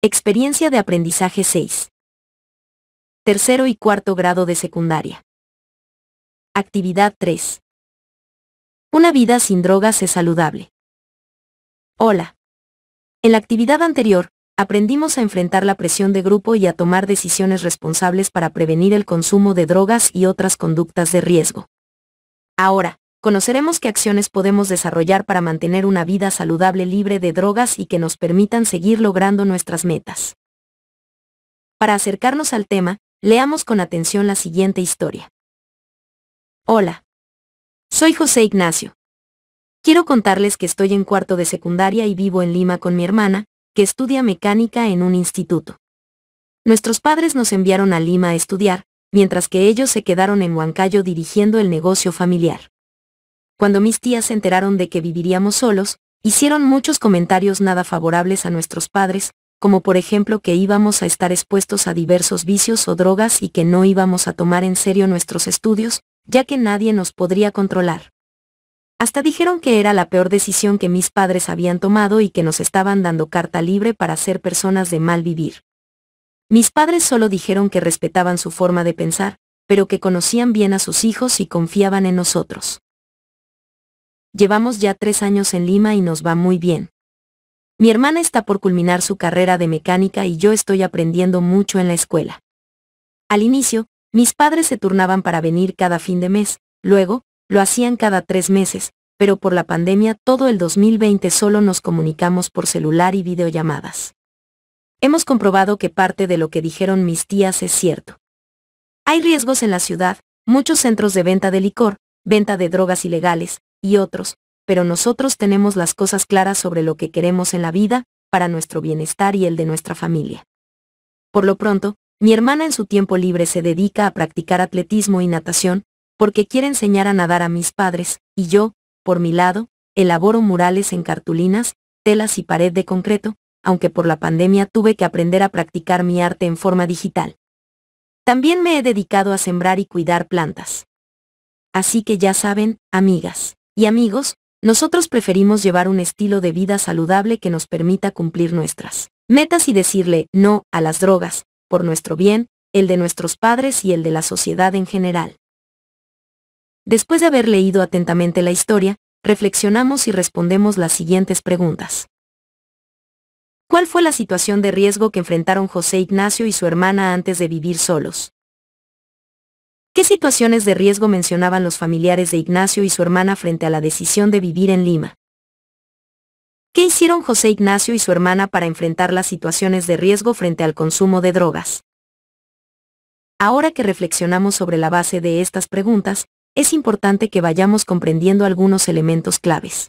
Experiencia de aprendizaje 6. Tercero y cuarto grado de secundaria. Actividad 3. Una vida sin drogas es saludable. Hola. En la actividad anterior, aprendimos a enfrentar la presión de grupo y a tomar decisiones responsables para prevenir el consumo de drogas y otras conductas de riesgo. Ahora, conoceremos qué acciones podemos desarrollar para mantener una vida saludable libre de drogas y que nos permitan seguir logrando nuestras metas. Para acercarnos al tema, leamos con atención la siguiente historia. Hola. Soy José Ignacio. Quiero contarles que estoy en cuarto de secundaria y vivo en Lima con mi hermana, que estudia mecánica en un instituto. Nuestros padres nos enviaron a Lima a estudiar, mientras que ellos se quedaron en Huancayo dirigiendo el negocio familiar cuando mis tías se enteraron de que viviríamos solos, hicieron muchos comentarios nada favorables a nuestros padres, como por ejemplo que íbamos a estar expuestos a diversos vicios o drogas y que no íbamos a tomar en serio nuestros estudios, ya que nadie nos podría controlar. Hasta dijeron que era la peor decisión que mis padres habían tomado y que nos estaban dando carta libre para ser personas de mal vivir. Mis padres solo dijeron que respetaban su forma de pensar, pero que conocían bien a sus hijos y confiaban en nosotros. Llevamos ya tres años en Lima y nos va muy bien. Mi hermana está por culminar su carrera de mecánica y yo estoy aprendiendo mucho en la escuela. Al inicio, mis padres se turnaban para venir cada fin de mes, luego, lo hacían cada tres meses, pero por la pandemia todo el 2020 solo nos comunicamos por celular y videollamadas. Hemos comprobado que parte de lo que dijeron mis tías es cierto. Hay riesgos en la ciudad, muchos centros de venta de licor, venta de drogas ilegales, y otros, pero nosotros tenemos las cosas claras sobre lo que queremos en la vida, para nuestro bienestar y el de nuestra familia. Por lo pronto, mi hermana en su tiempo libre se dedica a practicar atletismo y natación, porque quiere enseñar a nadar a mis padres, y yo, por mi lado, elaboro murales en cartulinas, telas y pared de concreto, aunque por la pandemia tuve que aprender a practicar mi arte en forma digital. También me he dedicado a sembrar y cuidar plantas. Así que ya saben, amigas y amigos, nosotros preferimos llevar un estilo de vida saludable que nos permita cumplir nuestras metas y decirle no a las drogas, por nuestro bien, el de nuestros padres y el de la sociedad en general. Después de haber leído atentamente la historia, reflexionamos y respondemos las siguientes preguntas. ¿Cuál fue la situación de riesgo que enfrentaron José Ignacio y su hermana antes de vivir solos? ¿Qué situaciones de riesgo mencionaban los familiares de Ignacio y su hermana frente a la decisión de vivir en Lima? ¿Qué hicieron José Ignacio y su hermana para enfrentar las situaciones de riesgo frente al consumo de drogas? Ahora que reflexionamos sobre la base de estas preguntas, es importante que vayamos comprendiendo algunos elementos claves.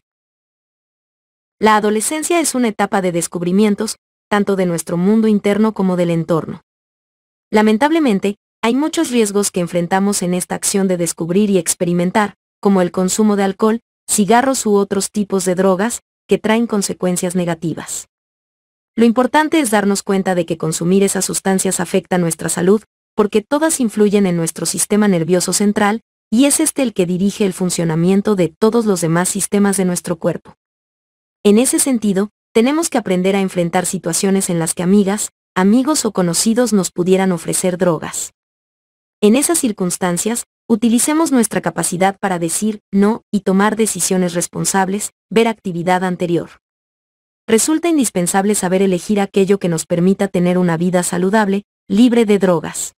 La adolescencia es una etapa de descubrimientos, tanto de nuestro mundo interno como del entorno. Lamentablemente, hay muchos riesgos que enfrentamos en esta acción de descubrir y experimentar, como el consumo de alcohol, cigarros u otros tipos de drogas, que traen consecuencias negativas. Lo importante es darnos cuenta de que consumir esas sustancias afecta nuestra salud, porque todas influyen en nuestro sistema nervioso central, y es este el que dirige el funcionamiento de todos los demás sistemas de nuestro cuerpo. En ese sentido, tenemos que aprender a enfrentar situaciones en las que amigas, amigos o conocidos nos pudieran ofrecer drogas. En esas circunstancias, utilicemos nuestra capacidad para decir no y tomar decisiones responsables, ver actividad anterior. Resulta indispensable saber elegir aquello que nos permita tener una vida saludable, libre de drogas.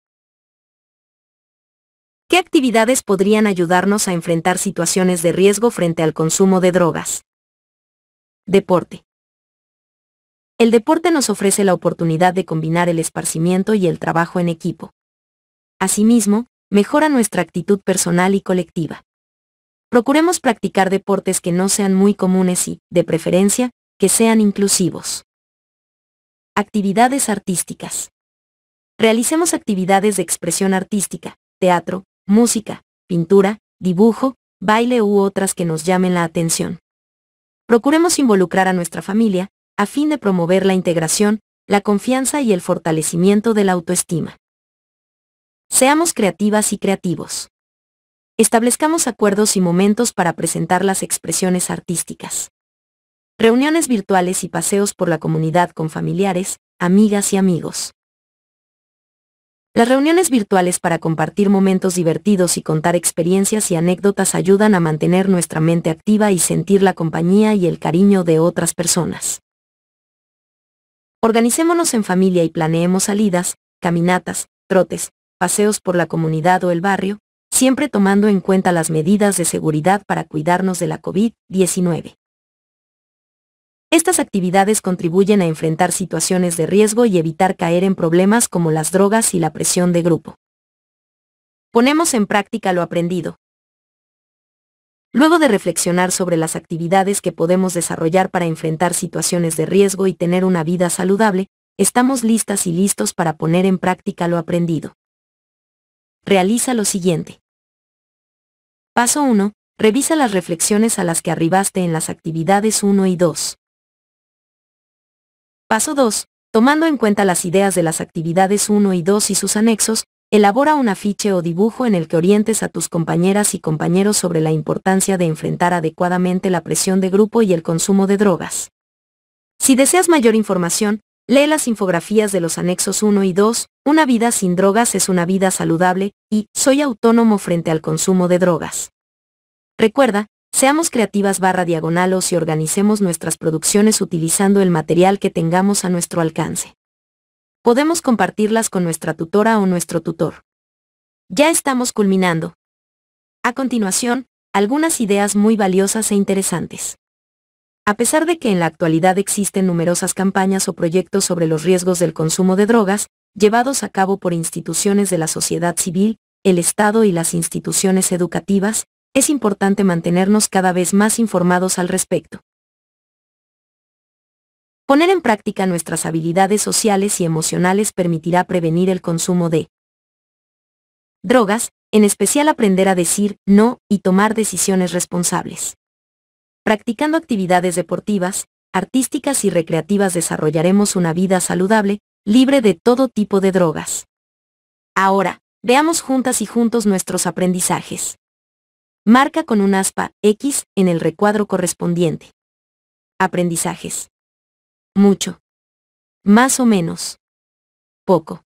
¿Qué actividades podrían ayudarnos a enfrentar situaciones de riesgo frente al consumo de drogas? Deporte. El deporte nos ofrece la oportunidad de combinar el esparcimiento y el trabajo en equipo. Asimismo, mejora nuestra actitud personal y colectiva. Procuremos practicar deportes que no sean muy comunes y, de preferencia, que sean inclusivos. Actividades artísticas. Realicemos actividades de expresión artística, teatro, música, pintura, dibujo, baile u otras que nos llamen la atención. Procuremos involucrar a nuestra familia, a fin de promover la integración, la confianza y el fortalecimiento de la autoestima. Seamos creativas y creativos. Establezcamos acuerdos y momentos para presentar las expresiones artísticas. Reuniones virtuales y paseos por la comunidad con familiares, amigas y amigos. Las reuniones virtuales para compartir momentos divertidos y contar experiencias y anécdotas ayudan a mantener nuestra mente activa y sentir la compañía y el cariño de otras personas. Organicémonos en familia y planeemos salidas, caminatas, trotes, paseos por la comunidad o el barrio, siempre tomando en cuenta las medidas de seguridad para cuidarnos de la COVID-19. Estas actividades contribuyen a enfrentar situaciones de riesgo y evitar caer en problemas como las drogas y la presión de grupo. Ponemos en práctica lo aprendido. Luego de reflexionar sobre las actividades que podemos desarrollar para enfrentar situaciones de riesgo y tener una vida saludable, estamos listas y listos para poner en práctica lo aprendido realiza lo siguiente. Paso 1. Revisa las reflexiones a las que arribaste en las actividades 1 y 2. Paso 2. Tomando en cuenta las ideas de las actividades 1 y 2 y sus anexos, elabora un afiche o dibujo en el que orientes a tus compañeras y compañeros sobre la importancia de enfrentar adecuadamente la presión de grupo y el consumo de drogas. Si deseas mayor información, Lee las infografías de los anexos 1 y 2, Una vida sin drogas es una vida saludable, y Soy autónomo frente al consumo de drogas. Recuerda, seamos creativas barra diagonalos y organicemos nuestras producciones utilizando el material que tengamos a nuestro alcance. Podemos compartirlas con nuestra tutora o nuestro tutor. Ya estamos culminando. A continuación, algunas ideas muy valiosas e interesantes. A pesar de que en la actualidad existen numerosas campañas o proyectos sobre los riesgos del consumo de drogas, llevados a cabo por instituciones de la sociedad civil, el Estado y las instituciones educativas, es importante mantenernos cada vez más informados al respecto. Poner en práctica nuestras habilidades sociales y emocionales permitirá prevenir el consumo de drogas, en especial aprender a decir no y tomar decisiones responsables. Practicando actividades deportivas, artísticas y recreativas desarrollaremos una vida saludable, libre de todo tipo de drogas. Ahora, veamos juntas y juntos nuestros aprendizajes. Marca con un aspa X en el recuadro correspondiente. Aprendizajes. Mucho. Más o menos. Poco.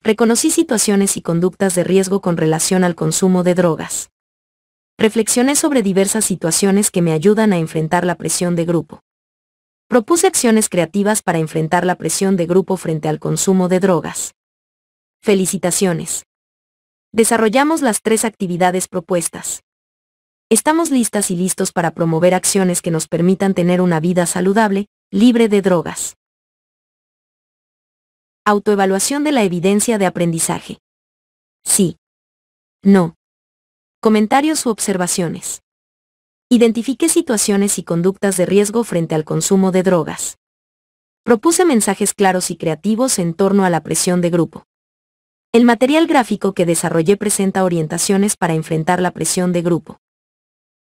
Reconocí situaciones y conductas de riesgo con relación al consumo de drogas. Reflexioné sobre diversas situaciones que me ayudan a enfrentar la presión de grupo. Propuse acciones creativas para enfrentar la presión de grupo frente al consumo de drogas. Felicitaciones. Desarrollamos las tres actividades propuestas. Estamos listas y listos para promover acciones que nos permitan tener una vida saludable, libre de drogas. Autoevaluación de la evidencia de aprendizaje. Sí. No comentarios u observaciones. Identifiqué situaciones y conductas de riesgo frente al consumo de drogas. Propuse mensajes claros y creativos en torno a la presión de grupo. El material gráfico que desarrollé presenta orientaciones para enfrentar la presión de grupo.